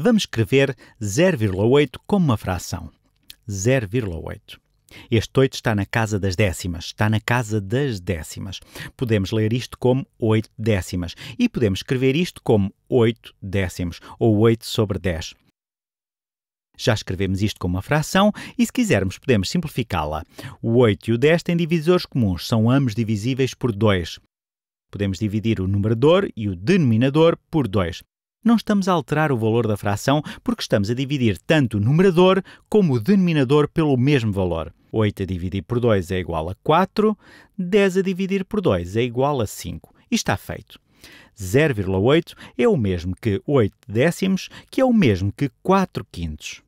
Vamos escrever 0,8 como uma fração. 0,8. Este 8 está na casa das décimas, está na casa das décimas. Podemos ler isto como 8 décimas e podemos escrever isto como 8 décimos ou 8 sobre 10. Já escrevemos isto como uma fração e, se quisermos, podemos simplificá-la. O 8 e o 10 têm divisores comuns, são ambos divisíveis por 2. Podemos dividir o numerador e o denominador por 2 não estamos a alterar o valor da fração porque estamos a dividir tanto o numerador como o denominador pelo mesmo valor. 8 a dividir por 2 é igual a 4, 10 a dividir por 2 é igual a 5. E está feito. 0,8 é o mesmo que 8 décimos, que é o mesmo que 4 quintos.